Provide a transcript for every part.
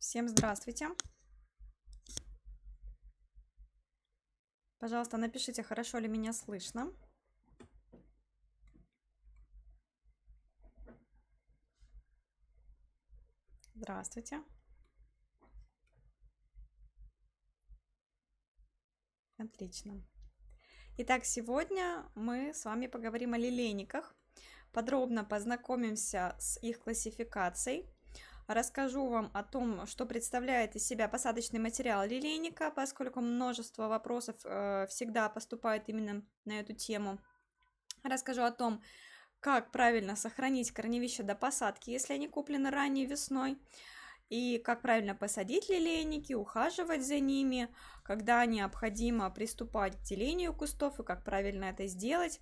Всем здравствуйте. Пожалуйста, напишите, хорошо ли меня слышно. Здравствуйте. Отлично. Итак, сегодня мы с вами поговорим о лилейниках, подробно познакомимся с их классификацией, расскажу вам о том, что представляет из себя посадочный материал лилейника, поскольку множество вопросов э, всегда поступает именно на эту тему. Расскажу о том, как правильно сохранить корневища до посадки, если они куплены ранней весной, и как правильно посадить лилейники, ухаживать за ними, когда необходимо приступать к делению кустов и как правильно это сделать.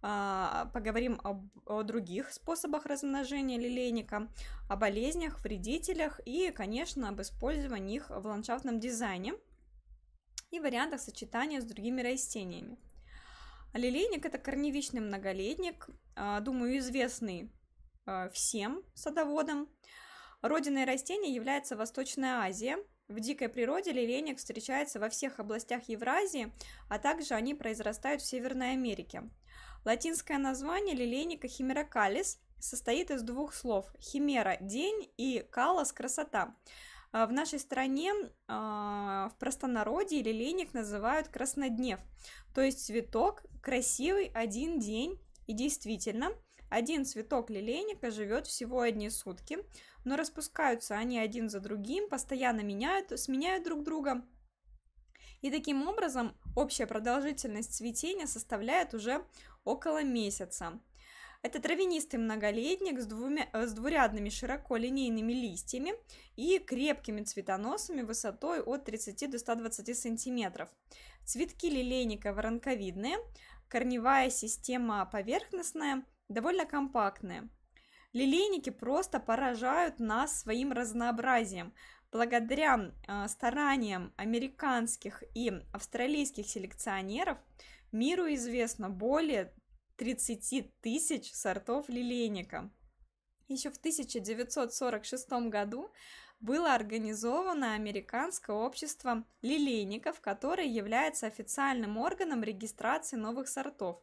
А, поговорим об, о других способах размножения лилейника, о болезнях, вредителях и, конечно, об использовании их в ландшафтном дизайне и вариантах сочетания с другими растениями. Лилейник – это корневищный многолетник, а, думаю, известный а, всем садоводам. Родиной растения является Восточная Азия. В дикой природе лилейник встречается во всех областях Евразии, а также они произрастают в Северной Америке. Латинское название лилейника химерокалис состоит из двух слов химера – день и калос – красота. А, в нашей стране а, в простонародье лилейник называют красноднев, то есть цветок красивый один день, и действительно, один цветок лилейника живет всего одни сутки, но распускаются они один за другим, постоянно меняют, сменяют друг друга, и таким образом общая продолжительность цветения составляет уже около месяца. Это травянистый многолетник с, двумя, э, с двурядными широко линейными листьями и крепкими цветоносами высотой от 30 до 120 сантиметров. Цветки лилейника воронковидные, корневая система поверхностная, довольно компактная. Лилейники просто поражают нас своим разнообразием. Благодаря а, стараниям американских и австралийских селекционеров миру известно более 30 тысяч сортов лилейника. Еще в 1946 году было организовано Американское общество лилейников, которое является официальным органом регистрации новых сортов.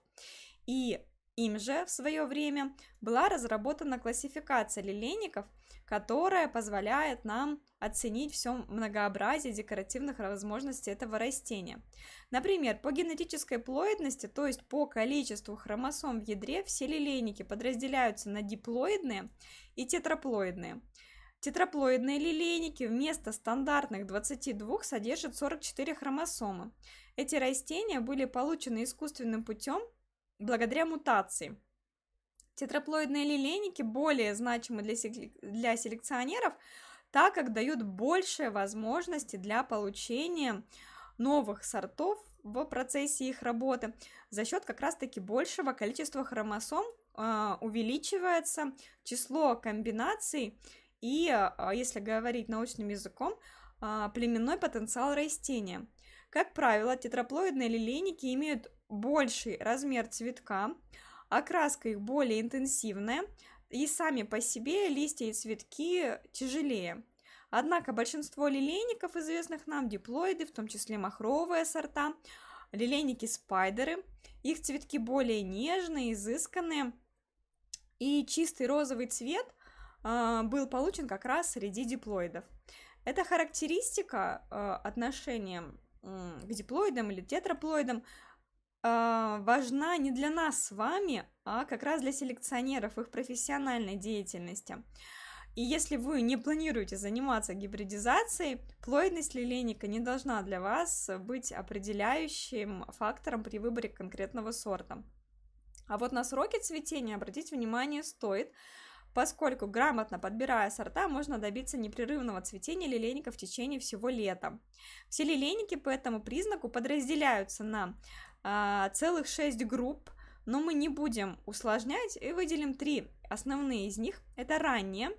И им же в свое время была разработана классификация лилейников – которая позволяет нам оценить все многообразие декоративных возможностей этого растения. Например, по генетической плоидности, то есть по количеству хромосом в ядре, все лилейники подразделяются на диплоидные и тетраплоидные. Тетраплоидные лилейники вместо стандартных 22 содержат 44 хромосомы. Эти растения были получены искусственным путем благодаря мутации – Тетраплоидные лилейники более значимы для, для селекционеров, так как дают больше возможности для получения новых сортов в процессе их работы за счет как раз-таки большего количества хромосом э, увеличивается число комбинаций и, а, если говорить научным языком, э, племенной потенциал растения. Как правило, тетраплоидные лилейники имеют больший размер цветка, Окраска их более интенсивная, и сами по себе листья и цветки тяжелее. Однако большинство лилейников, известных нам, диплоиды, в том числе махровые сорта, лилейники-спайдеры, их цветки более нежные, изысканные, и чистый розовый цвет э, был получен как раз среди диплоидов. Эта характеристика э, отношения э, к диплоидам или тетраплоидам а, важна не для нас с вами, а как раз для селекционеров, их профессиональной деятельности. И если вы не планируете заниматься гибридизацией, плотность лилейника не должна для вас быть определяющим фактором при выборе конкретного сорта. А вот на сроки цветения обратить внимание стоит, поскольку грамотно подбирая сорта, можно добиться непрерывного цветения лилейника в течение всего лета. Все лилейники по этому признаку подразделяются на а, целых шесть групп, но мы не будем усложнять и выделим три. Основные из них это ранние,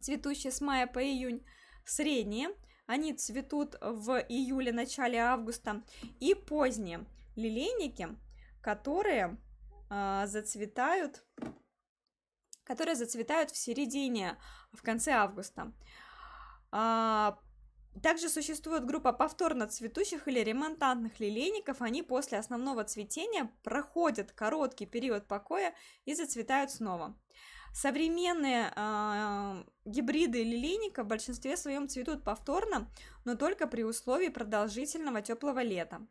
цветущие с мая по июнь, средние, они цветут в июле, начале августа, и поздние лилейники, которые э, зацветают, которые зацветают в середине, в конце августа. А, также существует группа повторно цветущих или ремонтантных лилейников. Они после основного цветения проходят короткий период покоя и зацветают снова. Современные э, гибриды лилейника в большинстве своем цветут повторно, но только при условии продолжительного теплого лета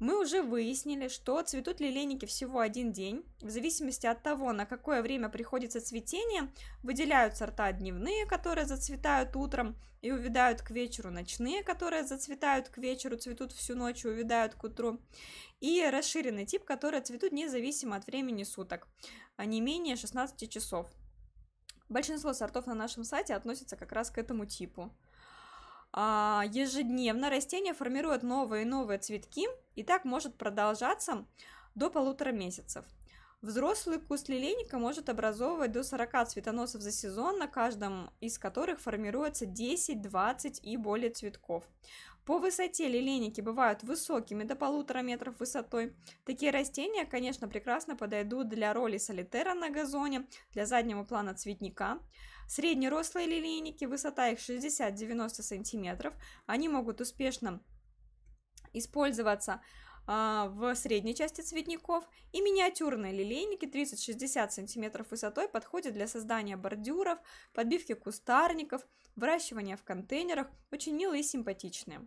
мы уже выяснили, что цветут лилейники всего один день. В зависимости от того, на какое время приходится цветение, выделяют сорта дневные, которые зацветают утром и увядают к вечеру, ночные, которые зацветают к вечеру, цветут всю ночь и увядают к утру, и расширенный тип, который цветут независимо от времени суток, а не менее 16 часов. Большинство сортов на нашем сайте относятся как раз к этому типу. А, ежедневно растение формирует новые и новые цветки, и так может продолжаться до полутора месяцев. Взрослый куст лилейника может образовывать до 40 цветоносов за сезон, на каждом из которых формируется 10, 20 и более цветков. По высоте лилейники бывают высокими, до полутора метров высотой. Такие растения, конечно, прекрасно подойдут для роли солитера на газоне, для заднего плана цветника. Среднерослые лилейники, высота их 60-90 сантиметров. Они могут успешно использоваться а, в средней части цветников, и миниатюрные лилейники 30-60 см высотой подходят для создания бордюров, подбивки кустарников, выращивания в контейнерах, очень милые и симпатичные.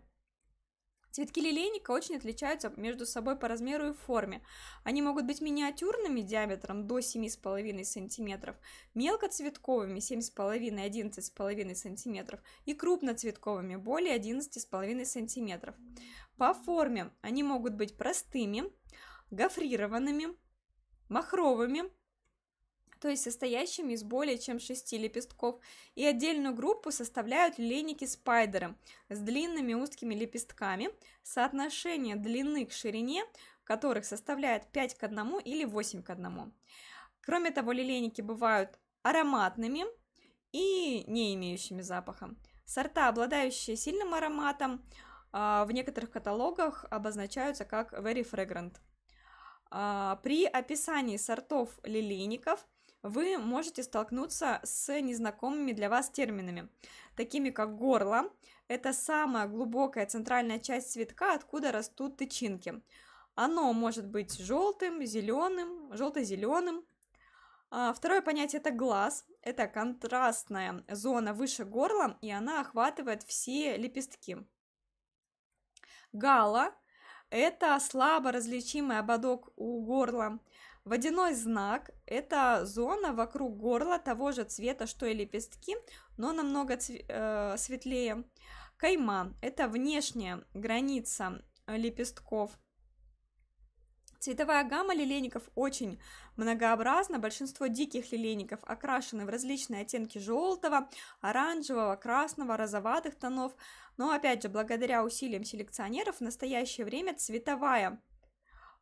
Цветки лилейника очень отличаются между собой по размеру и форме. Они могут быть миниатюрными диаметром до 7,5 см, мелкоцветковыми 7,5-11,5 см и крупноцветковыми более 11,5 см. По форме они могут быть простыми, гофрированными, махровыми, то есть состоящими из более чем шести лепестков, и отдельную группу составляют линейки спайдера с длинными узкими лепестками, соотношение длины к ширине которых составляет 5 к 1 или 8 к 1. Кроме того, лилейники бывают ароматными и не имеющими запаха. Сорта, обладающие сильным ароматом, а, в некоторых каталогах обозначаются как very fragrant. А, при описании сортов лилейников вы можете столкнуться с незнакомыми для вас терминами, такими как горло, это самая глубокая центральная часть цветка, откуда растут тычинки. Оно может быть желтым, зеленым, желто-зеленым. А, второе понятие это глаз, это контрастная зона выше горла, и она охватывает все лепестки гала – это слабо различимый ободок у горла. Водяной знак – это зона вокруг горла того же цвета, что и лепестки, но намного цве- э, светлее. Кайма – это внешняя граница лепестков. Цветовая гамма лилейников очень многообразна. Большинство диких лилейников окрашены в различные оттенки желтого, оранжевого, красного, розоватых тонов. Но опять же, благодаря усилиям селекционеров в настоящее время цветовая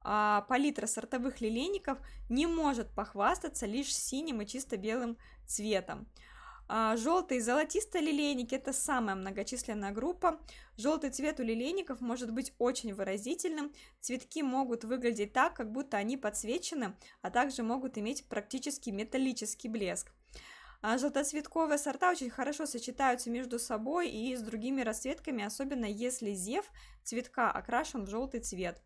а, палитра сортовых лилейников не может похвастаться лишь синим и чисто белым цветом. А, желтый и золотисто-лилейник – это самая многочисленная группа. Желтый цвет у лилейников может быть очень выразительным. Цветки могут выглядеть так, как будто они подсвечены, а также могут иметь практически металлический блеск. А желтоцветковые сорта очень хорошо сочетаются между собой и с другими расцветками, особенно если зев цветка окрашен в желтый цвет.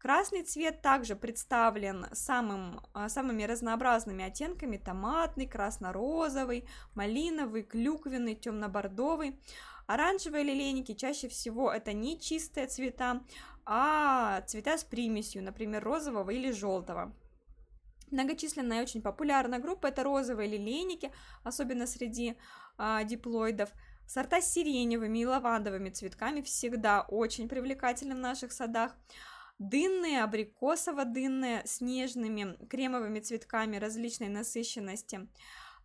Красный цвет также представлен самым, а, самыми разнообразными оттенками. Томатный, красно-розовый, малиновый, клюквенный, темно-бордовый. Оранжевые лилейники чаще всего это не чистые цвета, а цвета с примесью, например, розового или желтого. Многочисленная и очень популярная группа это розовые лилейники, особенно среди а, диплоидов. Сорта с сиреневыми и лавандовыми цветками всегда очень привлекательны в наших садах дынные, абрикосово-дынные, с нежными кремовыми цветками различной насыщенности.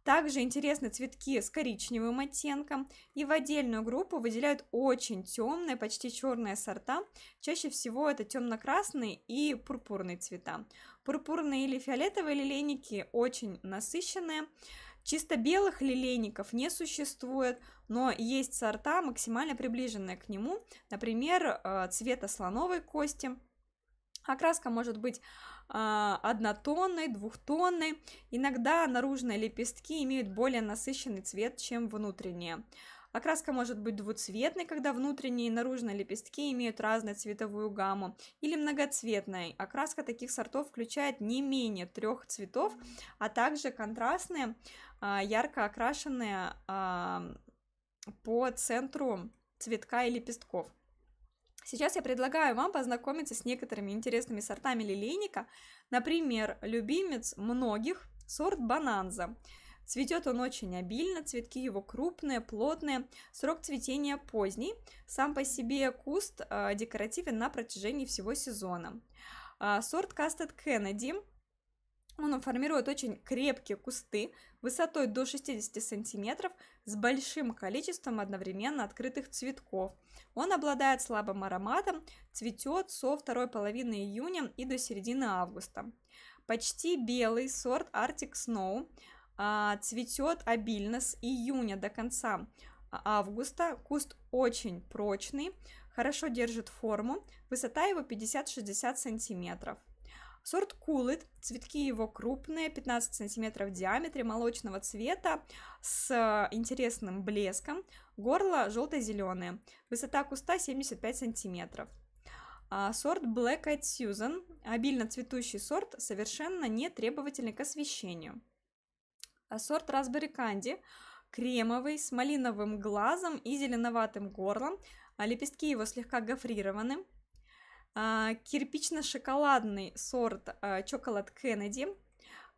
Также интересны цветки с коричневым оттенком, и в отдельную группу выделяют очень темные, почти черные сорта. Чаще всего это темно-красные и пурпурные цвета. Пурпурные или фиолетовые лилейники очень насыщенные. Чисто белых лилейников не существует, но есть сорта, максимально приближенные к нему, например, э, цвета слоновой кости, Окраска может быть э, однотонной, двухтонной. Иногда наружные лепестки имеют более насыщенный цвет, чем внутренние. Окраска может быть двуцветной, когда внутренние и наружные лепестки имеют разную цветовую гамму, или многоцветной. Окраска таких сортов включает не менее трех цветов, а также контрастные, а, ярко окрашенные а, по центру цветка и лепестков. Сейчас я предлагаю вам познакомиться с некоторыми интересными сортами лилейника. Например, любимец многих – сорт бананза. Цветет он очень обильно, цветки его крупные, плотные, срок цветения поздний. Сам по себе куст э, декоративен на протяжении всего сезона. А, сорт Кастед Кеннеди он формирует очень крепкие кусты высотой до 60 сантиметров с большим количеством одновременно открытых цветков. Он обладает слабым ароматом, цветет со второй половины июня и до середины августа. Почти белый сорт Arctic Snow а, цветет обильно с июня до конца а, августа. Куст очень прочный, хорошо держит форму, высота его 50-60 сантиметров. Сорт Кулыт. цветки его крупные, 15 сантиметров в диаметре, молочного цвета, с интересным блеском, горло желто-зеленое, высота куста 75 сантиметров. А, сорт Black Eyed Susan, обильно цветущий сорт, совершенно не требовательный к освещению. А, сорт Raspberry Candy, кремовый, с малиновым глазом и зеленоватым горлом, а, лепестки его слегка гофрированы, а, кирпично-шоколадный сорт а, Чоколад Кеннеди.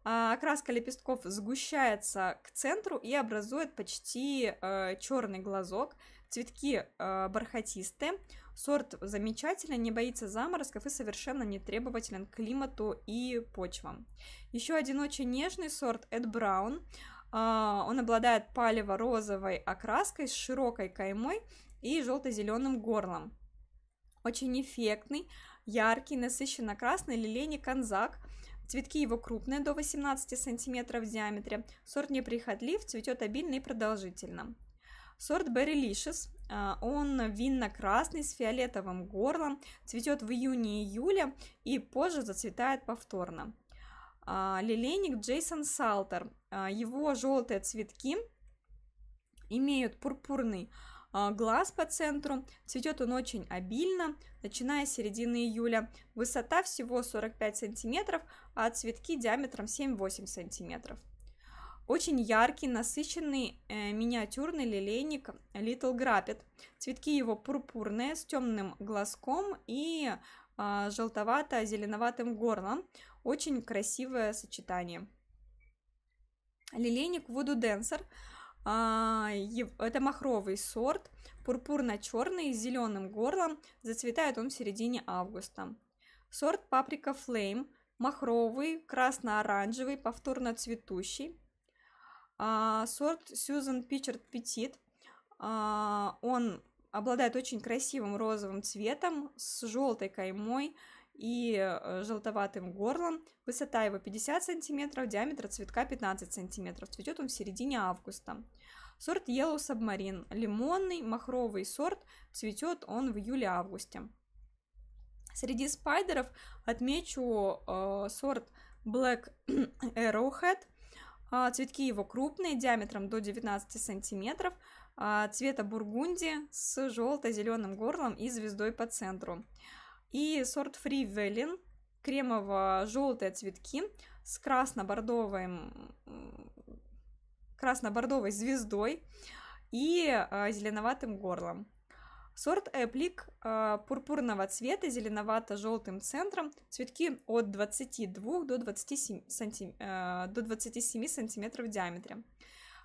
А, окраска лепестков сгущается к центру и образует почти черный глазок. Цветки бархатистые. Сорт замечательный, не боится заморозков и совершенно не требователен к климату и почвам. Еще один очень нежный сорт Эд Браун. Он обладает палево-розовой окраской с широкой каймой и желто-зеленым горлом очень эффектный, яркий, насыщенно красный лилейник конзак. Цветки его крупные, до 18 см в диаметре. Сорт неприхотлив, цветет обильно и продолжительно. Сорт Berry а, он винно-красный с фиолетовым горлом, цветет в июне-июле и позже зацветает повторно. А, лилейник Джейсон Салтер, его желтые цветки имеют пурпурный а, глаз по центру. Цветет он очень обильно, начиная с середины июля. Высота всего 45 сантиметров, а цветки диаметром 7-8 сантиметров. Очень яркий, насыщенный э, миниатюрный лилейник Little Grappet. Цветки его пурпурные, с темным глазком и э, желтовато-зеленоватым горлом. Очень красивое сочетание. Лилейник Voodoo Dancer – а, это махровый сорт, пурпурно-черный с зеленым горлом, зацветает он в середине августа. Сорт паприка Flame, махровый, красно-оранжевый, повторно цветущий. А, сорт Susan Пичард Petit, он обладает очень красивым розовым цветом с желтой каймой, и э, желтоватым горлом. Высота его 50 см, диаметр цветка 15 см. Цветет он в середине августа. Сорт Yellow Submarine. Лимонный, махровый сорт. Цветет он в июле-августе. Среди спайдеров отмечу э, сорт Black Arrowhead. Э, цветки его крупные, диаметром до 19 сантиметров, э, цвета бургунди с желто-зеленым горлом и звездой по центру. И сорт Free Velin, кремово-желтые цветки с красно-бордовым красно-бордовой звездой и э, зеленоватым горлом. Сорт Эплик э, пурпурного цвета, зеленовато-желтым центром, цветки от 22 до 27, санти... э, до 27 сантиметров в диаметре.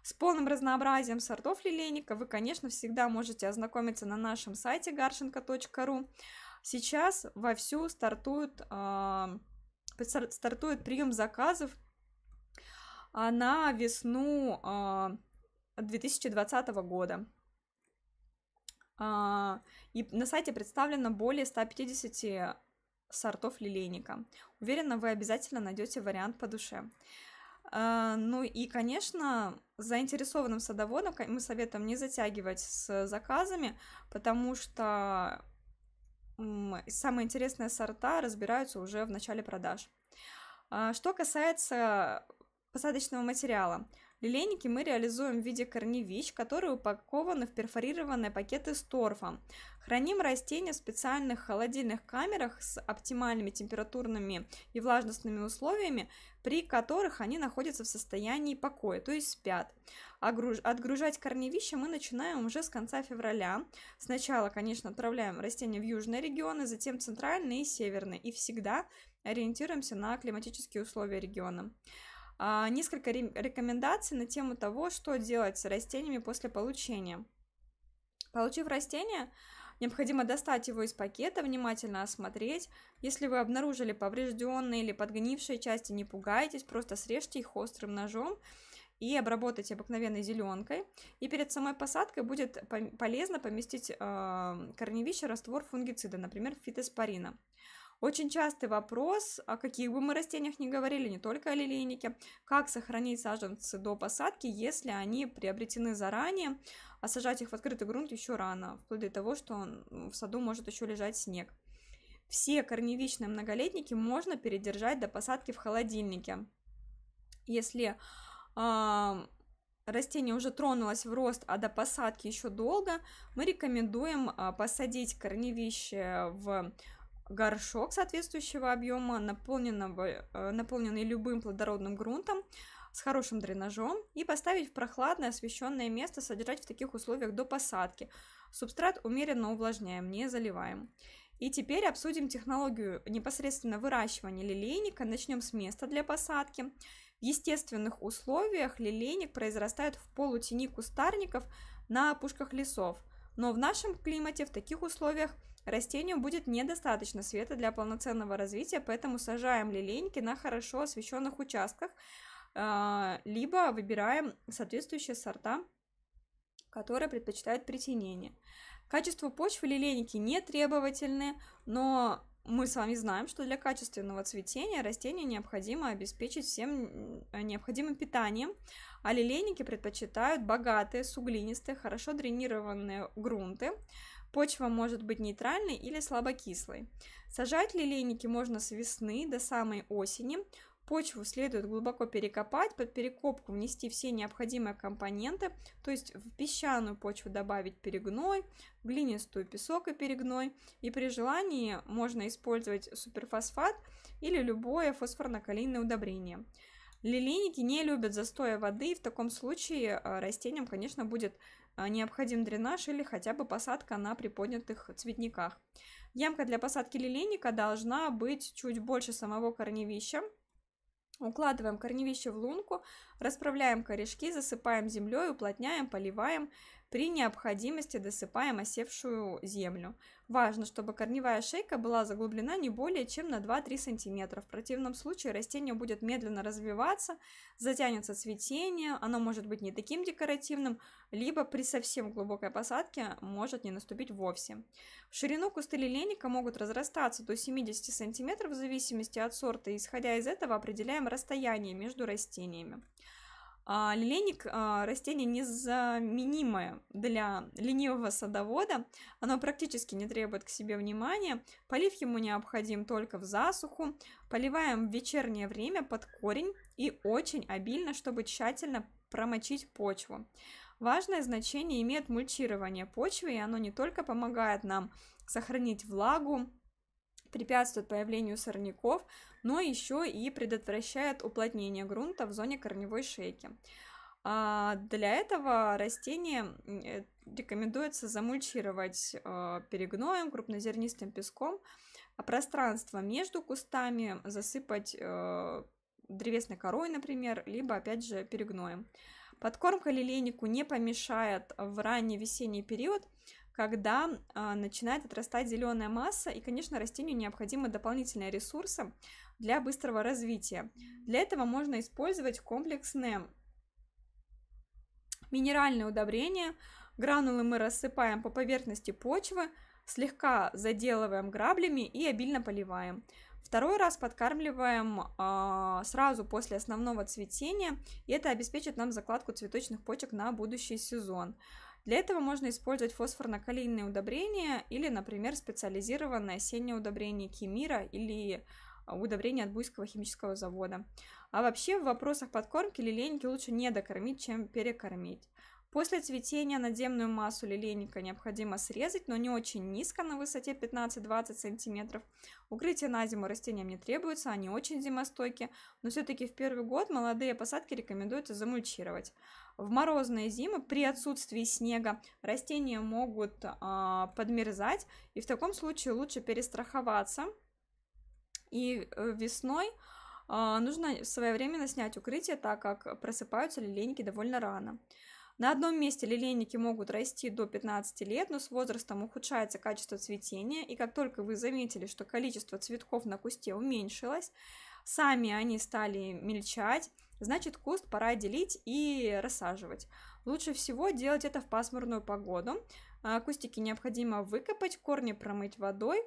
С полным разнообразием сортов лилейника вы, конечно, всегда можете ознакомиться на нашем сайте garshenko.ru. Сейчас вовсю стартует, э, стартует прием заказов а, на весну э, 2020 года. Э, и на сайте представлено более 150 сортов лилейника. Уверена, вы обязательно найдете вариант по душе. А, ну и, конечно, заинтересованным садоводам мы советуем не затягивать с заказами, потому что самые интересные сорта разбираются уже в начале продаж. А, что касается посадочного материала. Лилейники мы реализуем в виде корневищ, которые упакованы в перфорированные пакеты с торфом. Храним растения в специальных холодильных камерах с оптимальными температурными и влажностными условиями, при которых они находятся в состоянии покоя, то есть спят. Отгружать корневища мы начинаем уже с конца февраля. Сначала, конечно, отправляем растения в южные регионы, затем центральные и северные, и всегда ориентируемся на климатические условия региона. А, несколько рекомендаций на тему того, что делать с растениями после получения. Получив растение, необходимо достать его из пакета, внимательно осмотреть. Если вы обнаружили поврежденные или подгнившие части, не пугайтесь, просто срежьте их острым ножом и обработайте обыкновенной зеленкой. И перед самой посадкой будет полезно поместить а, корневище раствор фунгицида, например, фитоспорина. Очень частый вопрос, о каких бы мы растениях ни говорили, не только о лилейнике, как сохранить саженцы до посадки, если они приобретены заранее, а сажать их в открытый грунт еще рано, вплоть до того, что в саду может еще лежать снег. Все корневичные многолетники можно передержать до посадки в холодильнике. Если э, растение уже тронулось в рост, а до посадки еще долго, мы рекомендуем э, посадить корневище в горшок соответствующего объема, наполненного, э, наполненный любым плодородным грунтом с хорошим дренажом и поставить в прохладное освещенное место, содержать в таких условиях до посадки. Субстрат умеренно увлажняем, не заливаем. И теперь обсудим технологию непосредственно выращивания лилейника. Начнем с места для посадки. В естественных условиях лилейник произрастает в полутени кустарников на опушках лесов. Но в нашем климате в таких условиях – Растению будет недостаточно света для полноценного развития, поэтому сажаем лилейники на хорошо освещенных участках, а, либо выбираем соответствующие сорта, которые предпочитают притенение. Качество почвы лилейники не требовательны, но мы с вами знаем, что для качественного цветения растения необходимо обеспечить всем необходимым питанием, а лилейники предпочитают богатые, суглинистые, хорошо дренированные грунты, Почва может быть нейтральной или слабокислой. Сажать лилейники можно с весны до самой осени. Почву следует глубоко перекопать, под перекопку внести все необходимые компоненты, то есть в песчаную почву добавить перегной, в глинистую песок и перегной, и при желании можно использовать суперфосфат или любое фосфорно-калийное удобрение. Лилийники не любят застоя воды, и в таком случае э, растениям, конечно, будет а, необходим дренаж или хотя бы посадка на приподнятых цветниках. Ямка для посадки лилейника должна быть чуть больше самого корневища. Укладываем корневище в лунку, Расправляем корешки, засыпаем землей, уплотняем, поливаем. При необходимости досыпаем осевшую землю. Важно, чтобы корневая шейка была заглублена не более чем на 2-3 см. В противном случае растение будет медленно развиваться, затянется цветение, оно может быть не таким декоративным, либо при совсем глубокой посадке может не наступить вовсе. В ширину кусты лилейника могут разрастаться до 70 см в зависимости от сорта, и исходя из этого определяем расстояние между растениями. А, лилейник а, растение незаменимое для ленивого садовода. Оно практически не требует к себе внимания. Полив ему необходим только в засуху. Поливаем в вечернее время под корень и очень обильно, чтобы тщательно промочить почву. Важное значение имеет мульчирование почвы, и оно не только помогает нам сохранить влагу, препятствует появлению сорняков, но еще и предотвращает уплотнение грунта в зоне корневой шейки. А, для этого растение э, рекомендуется замульчировать э, перегноем, крупнозернистым песком, а пространство между кустами засыпать э, древесной корой, например, либо, опять же, перегноем. Подкормка лилейнику не помешает в ранний весенний период, когда а, начинает отрастать зеленая масса, и, конечно, растению необходимы дополнительные ресурсы для быстрого развития. Для этого можно использовать комплексные минеральные удобрения. Гранулы мы рассыпаем по поверхности почвы, слегка заделываем граблями и обильно поливаем. Второй раз подкармливаем э, сразу после основного цветения, и это обеспечит нам закладку цветочных почек на будущий сезон. Для этого можно использовать фосфорно-калийные удобрения или, например, специализированное осеннее удобрение Кемира или а, удобрение от Буйского химического завода. А вообще в вопросах подкормки лилейники лучше не докормить, чем перекормить. После цветения надземную массу лилейника необходимо срезать, но не очень низко, на высоте 15-20 см. Укрытие на зиму растениям не требуется, они очень зимостойки, но все-таки в первый год молодые посадки рекомендуется замульчировать. В морозные зимы при отсутствии снега растения могут а, подмерзать, и в таком случае лучше перестраховаться. И э, весной а, нужно своевременно снять укрытие, так как просыпаются лилейники довольно рано. На одном месте лилейники могут расти до 15 лет, но с возрастом ухудшается качество цветения, и как только вы заметили, что количество цветков на кусте уменьшилось, сами они стали мельчать, Значит, куст пора делить и рассаживать. Лучше всего делать это в пасмурную погоду. А, кустики необходимо выкопать, корни промыть водой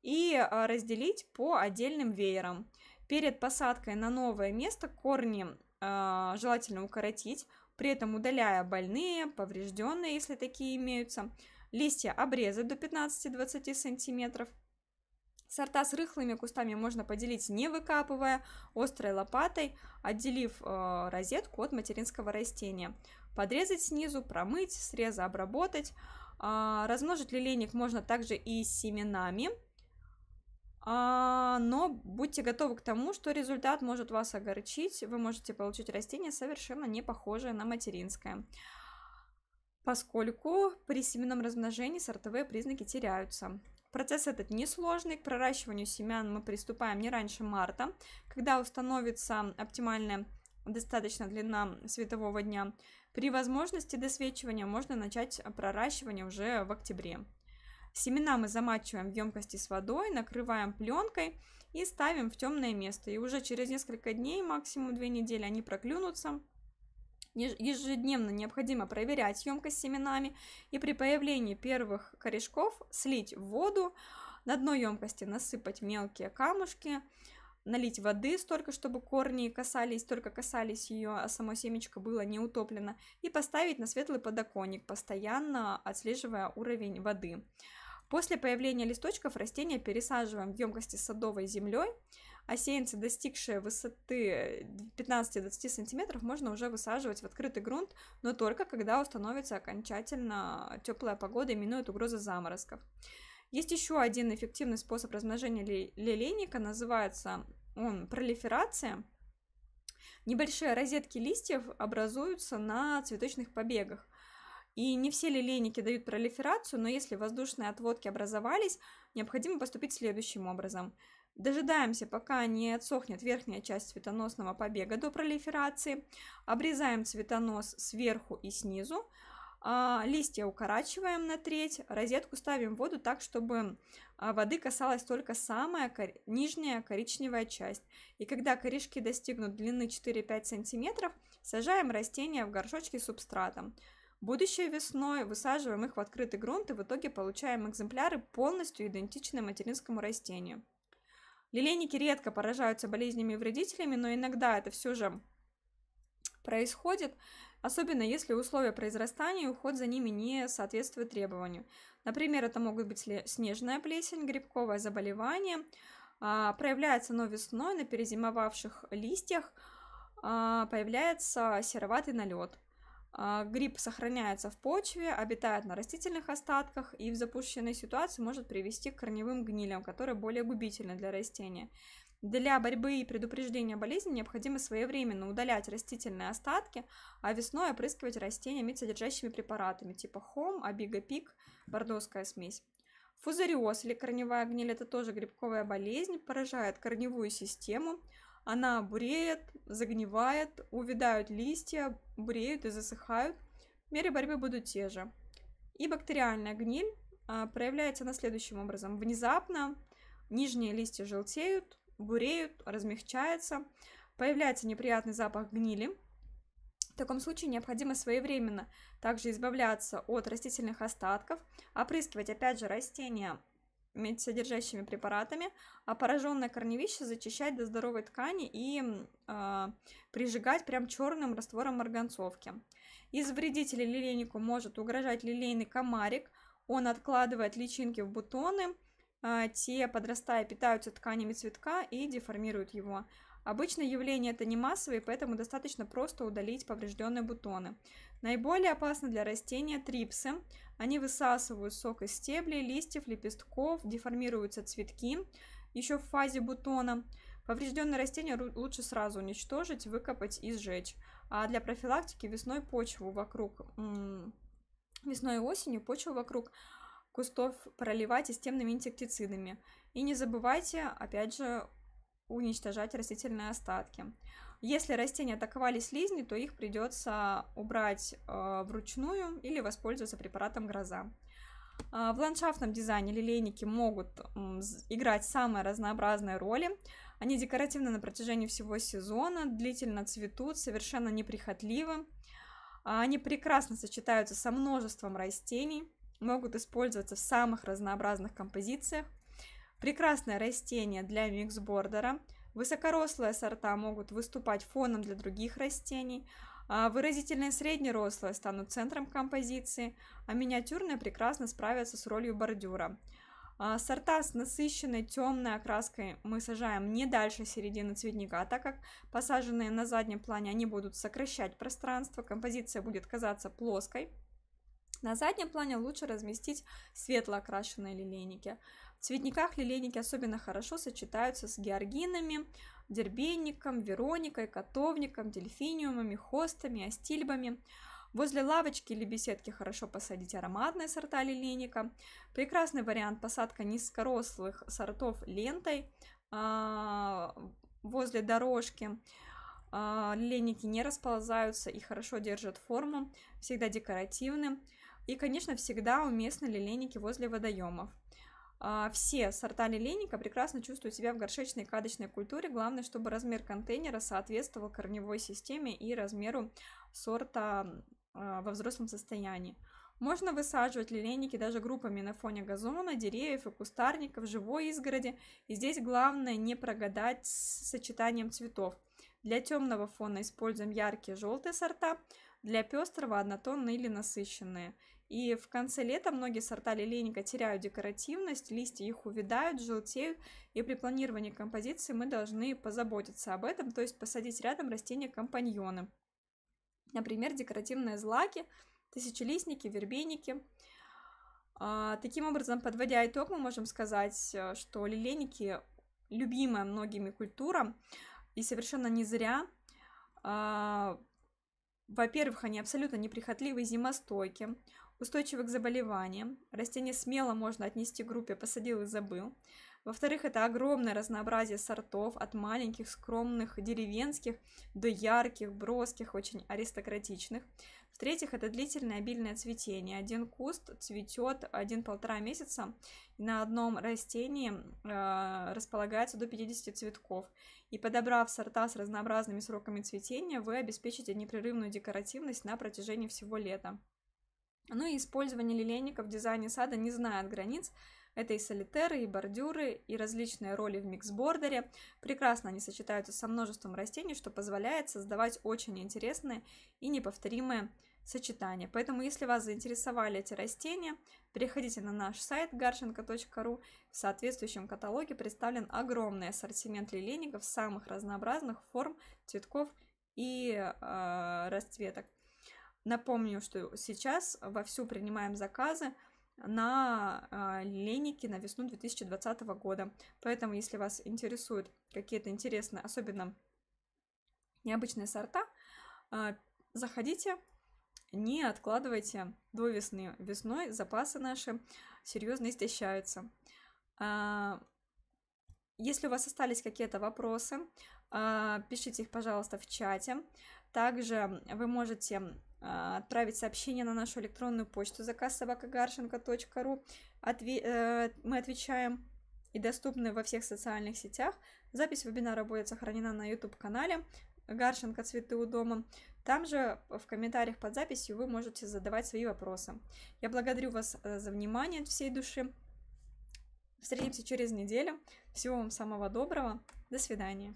и а, разделить по отдельным веерам. Перед посадкой на новое место корни э, желательно укоротить, при этом удаляя больные, поврежденные, если такие имеются. Листья обрезать до 15-20 сантиметров – Сорта с рыхлыми кустами можно поделить, не выкапывая, острой лопатой, отделив э, розетку от материнского растения. Подрезать снизу, промыть, срезы обработать. Э, размножить лилейник можно также и семенами. Э, но будьте готовы к тому, что результат может вас огорчить. Вы можете получить растение, совершенно не похожее на материнское поскольку при семенном размножении сортовые признаки теряются. Процесс этот несложный. К проращиванию семян мы приступаем не раньше марта, когда установится оптимальная достаточно длина светового дня. При возможности досвечивания можно начать проращивание уже в октябре. Семена мы замачиваем в емкости с водой, накрываем пленкой и ставим в темное место. И уже через несколько дней, максимум две недели, они проклюнутся Ежедневно необходимо проверять емкость семенами и при появлении первых корешков слить в воду, на дно емкости насыпать мелкие камушки, налить воды столько, чтобы корни касались, только касались ее, а само семечко было не утоплено, и поставить на светлый подоконник, постоянно отслеживая уровень воды. После появления листочков растения пересаживаем в емкости с садовой землей, а достигшие высоты 15-20 э, сантиметров, можно уже высаживать в открытый грунт, но только когда установится окончательно теплая погода и минует угроза заморозков. Есть еще один эффективный способ размножения лилейника, называется он пролиферация. Небольшие розетки листьев образуются на цветочных побегах. И не все лилейники дают пролиферацию, но если воздушные отводки образовались, необходимо поступить следующим образом. Дожидаемся, пока не отсохнет верхняя часть цветоносного побега до пролиферации. Обрезаем цветонос сверху и снизу. А, листья укорачиваем на треть, розетку ставим в воду так, чтобы а, воды касалась только самая кор... нижняя коричневая часть. И когда корешки достигнут длины 4-5 см, сажаем растения в горшочки с субстратом. Будущей весной высаживаем их в открытый грунт и в итоге получаем экземпляры полностью идентичные материнскому растению. Лилейники редко поражаются болезнями и вредителями, но иногда это все же происходит, особенно если условия произрастания и уход за ними не соответствуют требованию. Например, это могут быть снежная плесень, грибковое заболевание, а, проявляется оно весной на перезимовавших листьях, а, появляется сероватый налет. А, Гриб сохраняется в почве, обитает на растительных остатках и в запущенной ситуации может привести к корневым гнилям, которые более губительны для растения. Для борьбы и предупреждения болезни необходимо своевременно удалять растительные остатки, а весной опрыскивать растениями, содержащими препаратами типа хом, абигопик, бордовская смесь. Фузариоз или корневая гниль – это тоже грибковая болезнь, поражает корневую систему, она буреет, загнивает, увядают листья, буреют и засыхают. Меры борьбы будут те же. И бактериальная гниль а, проявляется на следующем образом. Внезапно нижние листья желтеют, буреют, размягчаются, появляется неприятный запах гнили. В таком случае необходимо своевременно также избавляться от растительных остатков, опрыскивать опять же растения медсодержащими препаратами, а пораженное корневище зачищать до здоровой ткани и э, прижигать прям черным раствором марганцовки. Из вредителей лилейнику может угрожать лилейный комарик, он откладывает личинки в бутоны, э, те, подрастая, питаются тканями цветка и деформируют его. Обычно явление это не массовое, поэтому достаточно просто удалить поврежденные бутоны. Наиболее опасны для растения трипсы. Они высасывают сок из стеблей, листьев, лепестков, деформируются цветки еще в фазе бутона. Поврежденные растения лучше сразу уничтожить, выкопать и сжечь. А для профилактики весной почву вокруг, весной и осенью почву вокруг кустов проливать системными инсектицидами. И не забывайте, опять же, уничтожать растительные остатки. Если растения атаковали слизни, то их придется убрать э, вручную или воспользоваться препаратом гроза. Э, в ландшафтном дизайне лилейники могут играть самые разнообразные роли. Они декоративны на протяжении всего сезона, длительно цветут, совершенно неприхотливы. Они прекрасно сочетаются со множеством растений, могут использоваться в самых разнообразных композициях – Прекрасное растение для миксбордера. Высокорослые сорта могут выступать фоном для других растений. А выразительные среднерослые станут центром композиции, а миниатюрные прекрасно справятся с ролью бордюра. А сорта с насыщенной темной окраской мы сажаем не дальше середины цветника, а так как посаженные на заднем плане они будут сокращать пространство, композиция будет казаться плоской. На заднем плане лучше разместить светло окрашенные лилейники. В цветниках лилейники особенно хорошо сочетаются с георгинами, дербенником, вероникой, котовником, дельфиниумами, хостами, астильбами. Возле лавочки или беседки хорошо посадить ароматные сорта лилейника. Прекрасный вариант посадка низкорослых сортов лентой а, возле дорожки. А, лилейники не расползаются и хорошо держат форму, всегда декоративны. И, конечно, всегда уместны лилейники возле водоемов. А, все сорта лилейника прекрасно чувствуют себя в горшечной и кадочной культуре. Главное, чтобы размер контейнера соответствовал корневой системе и размеру сорта а, во взрослом состоянии. Можно высаживать лилейники даже группами на фоне газона, деревьев и кустарников, живой изгороди. И здесь главное не прогадать с сочетанием цветов. Для темного фона используем яркие желтые сорта, для пестрого однотонные или насыщенные. И в конце лета многие сорта лилейника теряют декоративность, листья их увядают, желтеют, и при планировании композиции мы должны позаботиться об этом, то есть посадить рядом растения-компаньоны. Например, декоративные злаки, тысячелистники, вербейники. А, таким образом, подводя итог, мы можем сказать, э, что лилейники любимая многими культура, и совершенно не зря. А, во-первых, они абсолютно неприхотливые, зимостойкие устойчивы к заболеваниям. Растение смело можно отнести к группе «посадил и забыл». Во-вторых, это огромное разнообразие сортов, от маленьких, скромных, деревенских до ярких, броских, очень аристократичных. В-третьих, это длительное обильное цветение. Один куст цветет один-полтора месяца, и на одном растении э, располагается до 50 цветков. И подобрав сорта с разнообразными сроками цветения, вы обеспечите непрерывную декоративность на протяжении всего лета. Ну и использование лилейника в дизайне сада не знает границ. Это и солитеры, и бордюры, и различные роли в миксбордере. Прекрасно они сочетаются со множеством растений, что позволяет создавать очень интересные и неповторимые сочетания. Поэтому, если вас заинтересовали эти растения, переходите на наш сайт garchenko.ru. В соответствующем каталоге представлен огромный ассортимент лилейников самых разнообразных форм, цветков и э, расцветок. Напомню, что сейчас вовсю принимаем заказы на а, линейке на весну 2020 года. Поэтому, если вас интересуют какие-то интересные, особенно необычные сорта, а, заходите, не откладывайте до весны. Весной запасы наши серьезно истощаются. А, если у вас остались какие-то вопросы, пишите их, пожалуйста, в чате. Также вы можете а, отправить сообщение на нашу электронную почту заказ собакагаршенко.ру. Отве- э, мы отвечаем и доступны во всех социальных сетях. Запись вебинара будет сохранена на YouTube-канале Гаршенко «Цветы у дома». Там же в комментариях под записью вы можете задавать свои вопросы. Я благодарю вас э, за внимание от всей души. Встретимся через неделю. Всего вам самого доброго. До свидания.